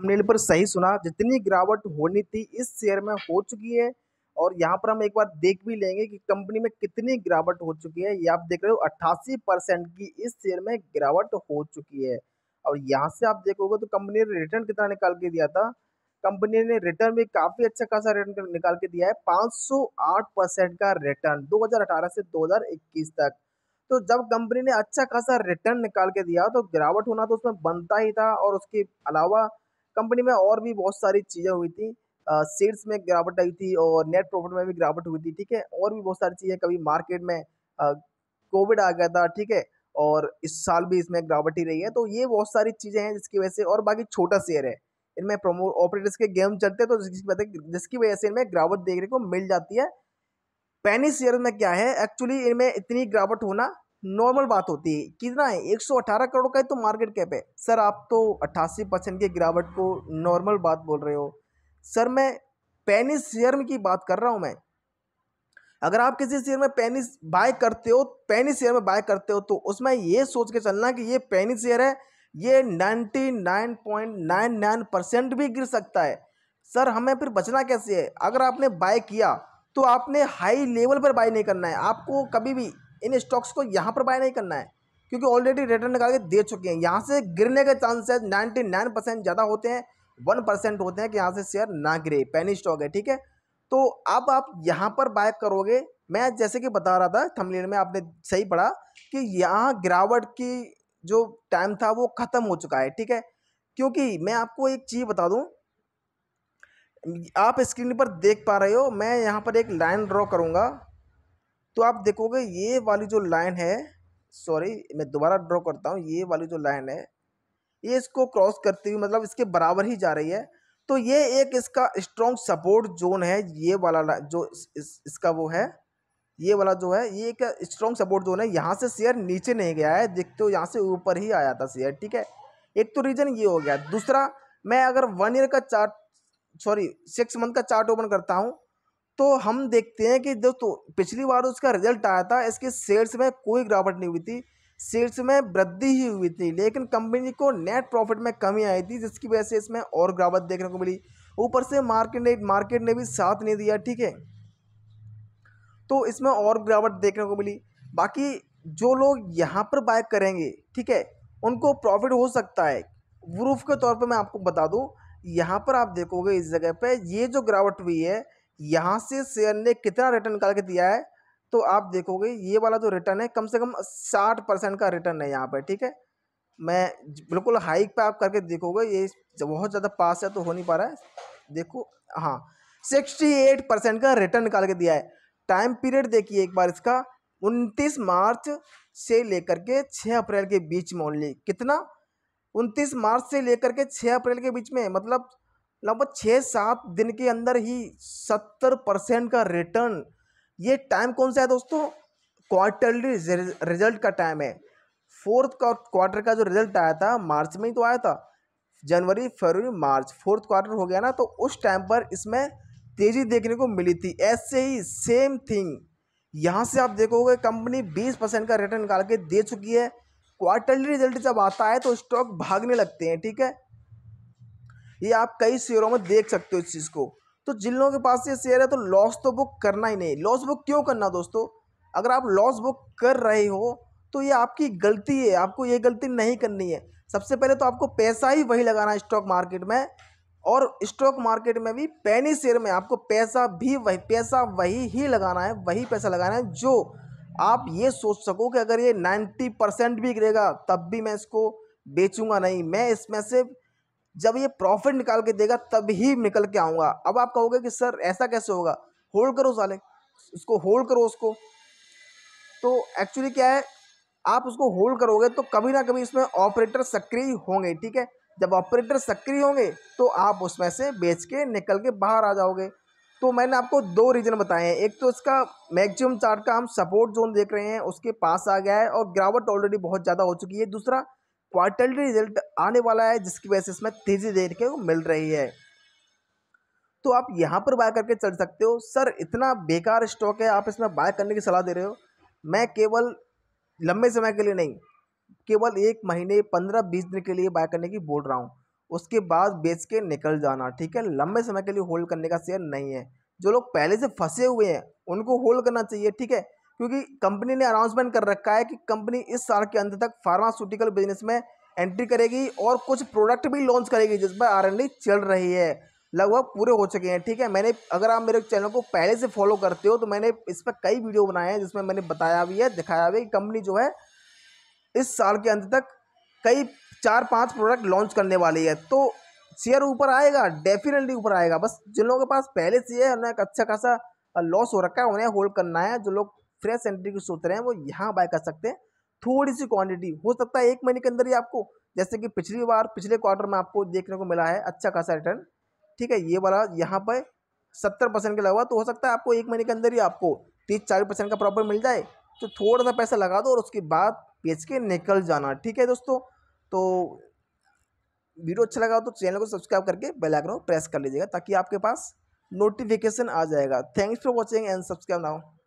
thumbnail पर सही सुना जितनी गिरावट होनी थी इस शेयर में हो चुकी है और यहाँ पर हम एक बार देख भी लेंगे कि कंपनी में कितनी गिरावट हो चुकी है ये आप देख रहे हो अट्ठासी परसेंट की इस शेयर में गिरावट हो चुकी है और यहाँ से आप देखोगे तो कंपनी ने रिटर्न कितना निकाल के दिया था कंपनी ने रिटर्न भी काफ़ी अच्छा खासा रिटर्न निकाल के दिया है 508 का रिटर्न दो से दो तक तो जब कंपनी ने अच्छा खासा रिटर्न निकाल के दिया तो गिरावट होना तो उसमें बनता ही था और उसके अलावा कंपनी में और भी बहुत सारी चीज़ें हुई थी सेल्स में गिरावट आई थी और नेट प्रॉफिट में भी गिरावट हुई थी ठीक है और भी बहुत सारी चीज़ें कभी मार्केट में कोविड आ गया था ठीक है और इस साल भी इसमें गिरावट ही रही है तो ये बहुत सारी चीज़ें हैं जिसकी वजह से और बाकी छोटा शेयर है इनमें प्रोमो ऑपरेटर्स के गेम चलते तो जिसकी वजह जिसकी वजह से इनमें गिरावट देखने को मिल जाती है पैनी शेयर में क्या है एक्चुअली इनमें इतनी गिरावट होना नॉर्मल बात होती है कितना है 118 करोड़ का है तो मार्केट कैप है सर आप तो 88 परसेंट की गिरावट को नॉर्मल बात बोल रहे हो सर मैं पैनिस शेयर में की बात कर रहा हूँ मैं अगर आप किसी शेयर में पैनिस बाय करते हो पैनिस शेयर में बाय करते हो तो उसमें ये सोच के चलना कि ये पैनिस शेयर है ये ninety nine nine point nine percent भी गिर सकता है सर हमें फिर बचना कैसे है अगर आपने बाय किया तो आपने हाई लेवल पर बाय नहीं करना है आपको कभी भी इन स्टॉक्स को यहाँ पर बाय नहीं करना है क्योंकि ऑलरेडी रिटर्न निकाल के दे चुके हैं यहाँ से गिरने के चांसेस नाइन्टी नाइन परसेंट ज़्यादा होते हैं वन परसेंट होते हैं कि यहाँ से शेयर ना गिरे पैनी स्टॉक है ठीक है तो अब आप यहाँ पर बाय करोगे मैं जैसे कि बता रहा था थमलीन में आपने सही पढ़ा कि यहाँ गिरावट की जो टाइम था वो ख़त्म हो चुका है ठीक है क्योंकि मैं आपको एक चीज़ बता दूँ आप स्क्रीन पर देख पा रहे हो मैं यहाँ पर एक लाइन ड्रॉ करूँगा तो आप देखोगे ये वाली जो लाइन है सॉरी मैं दोबारा ड्रॉ करता हूँ ये वाली जो लाइन है ये इसको क्रॉस करती हुई मतलब इसके बराबर ही जा रही है तो ये एक इसका स्ट्रॉन्ग सपोर्ट जोन है ये वाला जो इस, इस, इसका वो है ये वाला जो है ये एक स्ट्रॉन्ग सपोर्ट जोन है यहाँ से शेयर नीचे नहीं गया है देखते हो यहाँ से ऊपर ही आया था शेयर ठीक है एक तो रीज़न ये हो गया दूसरा मैं अगर वन ईयर का चार्ट सॉरी सिक्स मंथ का चार्ट ओपन करता हूँ तो हम देखते हैं कि दोस्तों पिछली बार उसका रिजल्ट आया था इसके सेल्स में कोई गिरावट नहीं हुई थी सेल्स में वृद्धि ही हुई थी लेकिन कंपनी को नेट प्रॉफिट में कमी आई थी जिसकी वजह से इसमें और गिरावट देखने को मिली ऊपर से मार्केट ने मार्केट ने भी साथ नहीं दिया ठीक है तो इसमें और गिरावट देखने को मिली बाकी जो लोग यहाँ पर बाय करेंगे ठीक है उनको प्रॉफिट हो सकता है वरूफ के तौर पर मैं आपको बता दूँ यहाँ पर आप देखोगे इस जगह पर ये जो गिरावट हुई है यहाँ से शेयर ने कितना रिटर्न निकाल के दिया है तो आप देखोगे ये वाला जो रिटर्न है कम से कम साठ परसेंट का रिटर्न है यहाँ पर ठीक है मैं बिल्कुल हाइक पे आप करके देखोगे ये बहुत ज़्यादा पास है तो हो नहीं पा रहा है देखो हाँ सिक्सटी एट परसेंट का रिटर्न निकाल के दिया है टाइम पीरियड देखिए एक बार इसका उनतीस मार्च से लेकर के छः अप्रैल के बीच में ओनली कितना उनतीस मार्च से लेकर के छः अप्रैल के बीच में मतलब लगभग छः सात दिन के अंदर ही सत्तर परसेंट का रिटर्न ये टाइम कौन सा है दोस्तों क्वार्टरली रिजल्ट का टाइम है फोर्थ क्वार्टर का जो रिजल्ट आया था मार्च में ही तो आया था जनवरी फरवरी मार्च फोर्थ क्वार्टर हो गया ना तो उस टाइम पर इसमें तेज़ी देखने को मिली थी ऐसे ही सेम थिंग यहाँ से आप देखोगे कंपनी 20 परसेंट का रिटर्न निकाल के दे चुकी है क्वार्टरली रिजल्ट जब आता है तो स्टॉक भागने लगते हैं ठीक है ये आप कई शेयरों में देख सकते हो इस चीज़ को तो जिन लोगों के पास ये शेयर है तो लॉस तो बुक करना ही नहीं लॉस बुक क्यों करना दोस्तों अगर आप लॉस बुक कर रहे हो तो ये आपकी गलती है आपको ये गलती नहीं करनी है सबसे पहले तो आपको पैसा ही वही लगाना है स्टॉक मार्केट में और स्टॉक मार्केट में भी पैनी शेयर में आपको पैसा भी वही पैसा वही ही लगाना है वही पैसा लगाना है जो आप ये सोच सको कि अगर ये नाइन्टी परसेंट भी गिरेगा तब भी मैं इसको बेचूंगा नहीं मैं इसमें से जब ये प्रॉफिट निकाल के देगा तभी निकल के आऊँगा अब आप कहोगे कि सर ऐसा कैसे होगा होल्ड करो साले उसको होल्ड करो उसको तो एक्चुअली क्या है आप उसको होल्ड करोगे तो कभी ना कभी इसमें ऑपरेटर सक्रिय होंगे ठीक है जब ऑपरेटर सक्रिय होंगे तो आप उसमें से बेच के निकल के बाहर आ जाओगे तो मैंने आपको दो रीज़न बताए हैं एक तो इसका मैक्सिमम चार्ट का हम सपोर्ट जोन देख रहे हैं उसके पास आ गया है और गिरावट ऑलरेडी बहुत ज़्यादा हो चुकी है दूसरा क्वार्टरली रिजल्ट आने वाला है जिसकी वजह से इसमें तेज़ी देखने को मिल रही है तो आप यहाँ पर बाय करके चल सकते हो सर इतना बेकार स्टॉक है आप इसमें बाय करने की सलाह दे रहे हो मैं केवल लंबे समय के लिए नहीं केवल एक महीने पंद्रह बीस दिन के लिए बाय करने की बोल रहा हूँ उसके बाद बेच के निकल जाना ठीक है लंबे समय के लिए होल्ड करने का शेयर नहीं है जो लोग पहले से फंसे हुए हैं उनको होल्ड करना चाहिए ठीक है क्योंकि कंपनी ने अनाउंसमेंट कर रखा है कि कंपनी इस साल के अंत तक फार्मास्यूटिकल बिजनेस में एंट्री करेगी और कुछ प्रोडक्ट भी लॉन्च करेगी जिस पर आर चल रही है लगभग पूरे हो चुके हैं ठीक है मैंने अगर आप मेरे चैनल को पहले से फॉलो करते हो तो मैंने इस पर कई वीडियो बनाए हैं जिसमें मैंने बताया भी है दिखाया भी कि कंपनी जो है इस साल के अंत तक कई चार पांच प्रोडक्ट लॉन्च करने वाली है तो शेयर ऊपर आएगा डेफिनेटली ऊपर आएगा बस जिन लोगों के पास पहले से है उन्हें एक अच्छा खासा लॉस हो रखा है उन्हें होल्ड करना है जो लोग फ्रेश एंट्री के रहे हैं वो यहाँ बाय कर सकते हैं थोड़ी सी क्वांटिटी हो सकता है एक महीने के अंदर ही आपको जैसे कि पिछली बार पिछले क्वार्टर में आपको देखने को मिला है अच्छा खासा रिटर्न ठीक है ये वाला यहाँ पर सत्तर परसेंट का लगा तो हो सकता है आपको एक महीने के अंदर ही आपको तीस चालीस परसेंट का प्रॉफिट मिल जाए तो थोड़ा सा पैसा लगा दो और उसके बाद बेच के निकल जाना ठीक है दोस्तों तो वीडियो अच्छा लगा तो चैनल को सब्सक्राइब करके बेल आइकन को प्रेस कर लीजिएगा ताकि आपके पास नोटिफिकेशन आ जाएगा thanks for watching and subscribe now